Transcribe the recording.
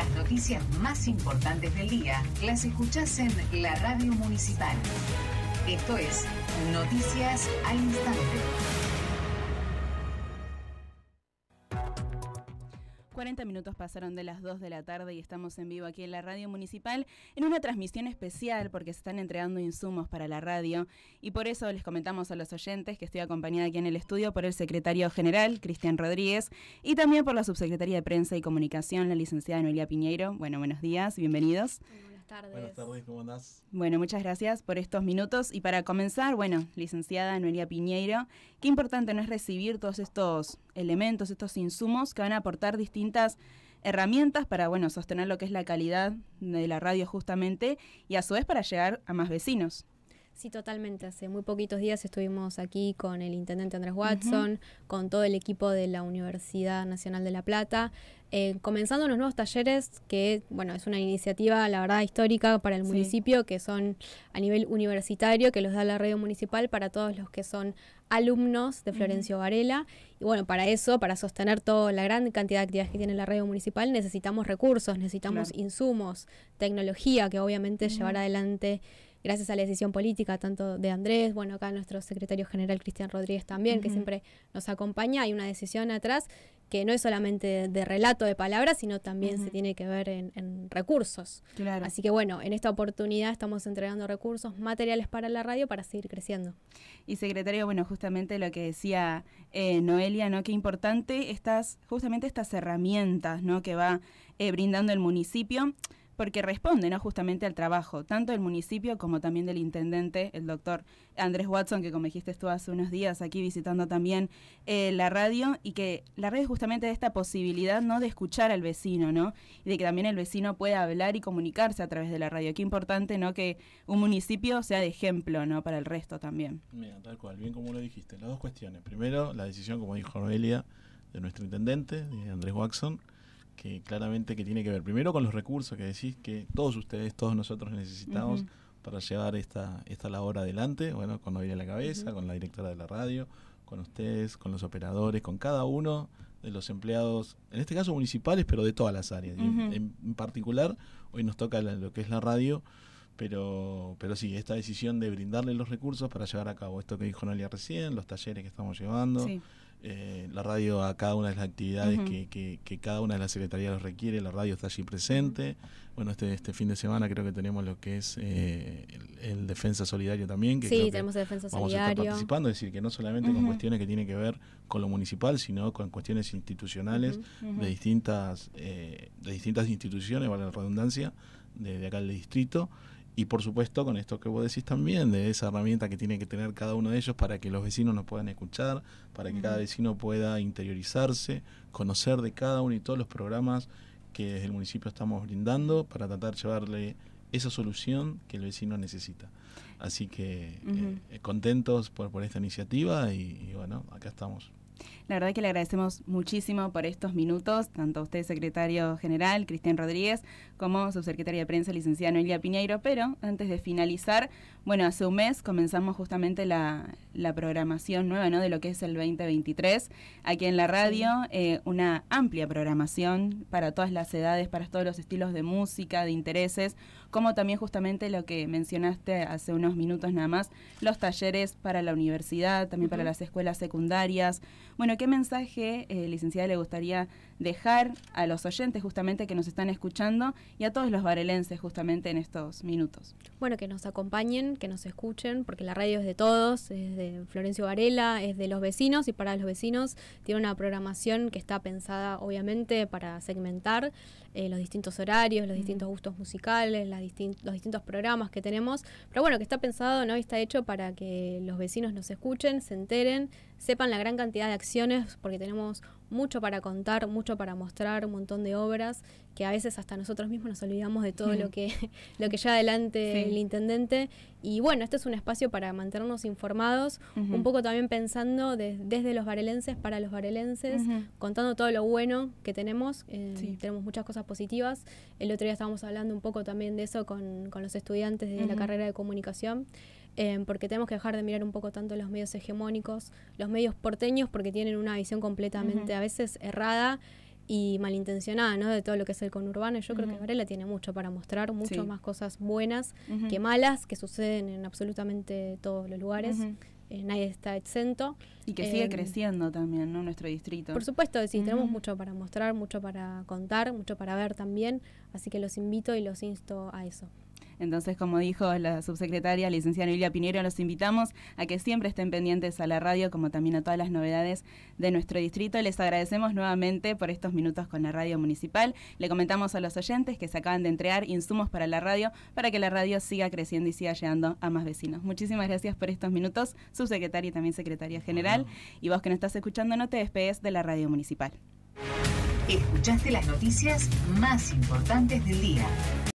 Las noticias más importantes del día las escuchas en la radio municipal. Esto es Noticias al Instante. 40 minutos pasaron de las 2 de la tarde y estamos en vivo aquí en la radio municipal en una transmisión especial porque se están entregando insumos para la radio y por eso les comentamos a los oyentes que estoy acompañada aquí en el estudio por el secretario general, Cristian Rodríguez, y también por la subsecretaria de Prensa y Comunicación, la licenciada Noelia Piñeiro. Bueno, buenos días, bienvenidos. Buenas tardes, ¿cómo andás? Bueno, muchas gracias por estos minutos. Y para comenzar, bueno, licenciada Noelia Piñeiro, qué importante no es recibir todos estos elementos, estos insumos que van a aportar distintas herramientas para, bueno, sostener lo que es la calidad de la radio justamente y a su vez para llegar a más vecinos. Sí, totalmente. Hace muy poquitos días estuvimos aquí con el intendente Andrés Watson, con todo el equipo de la Universidad Nacional de La Plata, eh, comenzando unos nuevos talleres que, bueno, es una iniciativa, la verdad, histórica para el municipio, que son a nivel universitario, que los da la radio municipal para todos los que son alumnos de Florencio Varela. Y bueno, para eso, para sostener toda la gran cantidad de actividades que tiene la radio municipal, necesitamos recursos, necesitamos insumos, tecnología, que obviamente llevar adelante gracias a la decisión política, tanto de Andrés, bueno, acá nuestro secretario general Cristian Rodríguez también, que siempre nos acompaña, hay una decisión atrás que no es solamente de, relato de palabras, sino también se tiene que ver en, recursos. Así que bueno, en esta oportunidad estamos entregando recursos, materiales para la radio para seguir creciendo. Y secretario, bueno, justamente lo que decía eh, Noelia, ¿no? Qué importante estas, justamente estas herramientas, ¿no? Que va eh, brindando el municipio porque responde ¿no? justamente al trabajo, tanto del municipio como también del intendente, el doctor Andrés Watson, que como dijiste estuvo hace unos días aquí visitando también eh, la radio, y que la radio es justamente de esta posibilidad ¿no? de escuchar al vecino, ¿no? Y de que también el vecino pueda hablar y comunicarse a través de la radio. Qué importante ¿no? que un municipio sea de ejemplo ¿no? para el resto también. Mira, tal cual, bien como lo dijiste. Las dos cuestiones. Primero, la decisión, como dijo Noelia, de nuestro intendente, de Andrés Watson que claramente que tiene que ver primero con los recursos que decís que todos ustedes, todos nosotros necesitamos para llevar esta, esta labor adelante, bueno, con a la cabeza, con la directora de la radio, con ustedes, con los operadores, con cada uno de los empleados, en este caso municipales, pero de todas las áreas. en, particular, hoy nos toca lo que es la radio, pero, pero sí, esta decisión de brindarle los recursos para llevar a cabo esto que dijo Nolia recién, los talleres que estamos llevando. Sí. Eh, la radio a cada una de las actividades que, cada una de las secretarías requiere, la radio está allí presente. Bueno, este, este fin de semana creo que tenemos lo que es eh, el, Defensa Solidario también. Que sí, tenemos Defensa Solidario. participando, es decir, que no solamente con cuestiones que tienen que ver con lo municipal, sino con cuestiones institucionales de, distintas, eh, de distintas instituciones, vale la redundancia, de, de acá del distrito. Y por supuesto con esto que vos decís también, de esa herramienta que tiene que tener cada uno de ellos para que los vecinos nos puedan escuchar, para que cada vecino pueda interiorizarse, conocer de cada uno y todos los programas que desde el municipio estamos brindando para tratar de llevarle esa solución que el vecino necesita. Así que eh, contentos por, esta iniciativa y bueno, acá estamos. La verdad que le agradecemos muchísimo por estos minutos, tanto a usted, secretario general, Cristian Rodríguez, como subsecretaria de prensa, licenciada Noelia Piñeiro. Pero antes de finalizar, bueno, hace un mes comenzamos justamente la, la programación nueva ¿no? de lo que es el 2023. Aquí en la radio, eh, una amplia programación para todas las edades, para todos los estilos de música, de intereses, como también justamente lo que mencionaste hace unos minutos nada más, los talleres para la universidad, también para las escuelas secundarias. Bueno, ¿qué mensaje, eh, licenciada, le gustaría dejar a los oyentes justamente que nos están escuchando y a todos los varelenses justamente en estos minutos? Bueno, que nos acompañen, que nos escuchen, porque la radio es de todos, es de de Florencio Varela, es de los vecinos y para los vecinos tiene una programación que está pensada obviamente para segmentar eh, los distintos horarios, los distintos gustos musicales, los distintos programas que tenemos, pero bueno, que está pensado ¿no? y está hecho para que los vecinos nos escuchen, se enteren, sepan la gran cantidad de acciones, porque tenemos mucho para contar, mucho para mostrar, un montón de obras que a veces hasta nosotros mismos nos olvidamos de todo lo mm. que lo que lleva adelante el intendente y bueno, este es un espacio para mantenernos informados, un poco también pensando desde los varelenses para los varelenses, contando todo lo bueno que tenemos, eh, tenemos muchas cosas positivas. El otro día estábamos hablando un poco también de eso con, los estudiantes de la carrera de comunicación. Em, porque tenemos que dejar de mirar un poco tanto los medios hegemónicos, los medios porteños, porque tienen una visión completamente a veces errada y malintencionada, De todo lo que es el conurbano. Y yo creo que Varela tiene mucho para mostrar, mucho más cosas buenas que malas, que suceden en absolutamente todos los lugares. Eh, nadie está exento. Y que sigue em, creciendo también, ¿no? Nuestro distrito. Por supuesto, sí, tenemos mucho para mostrar, mucho para contar, mucho para ver también, así que los invito y los insto a eso. Entonces, como dijo la subsecretaria, licenciada Lilia Pinero, los invitamos a que siempre estén pendientes a la radio, como también a todas las novedades de nuestro distrito. Les agradecemos nuevamente por estos minutos con la radio municipal. Le comentamos a los oyentes que se acaban de entregar insumos para la radio, para que la radio siga creciendo y siga llegando a más vecinos. Muchísimas gracias por estos minutos, subsecretaria y también secretaria general. Y vos que nos estás escuchando, no te despegues de la radio municipal. Escuchaste las noticias más importantes del día.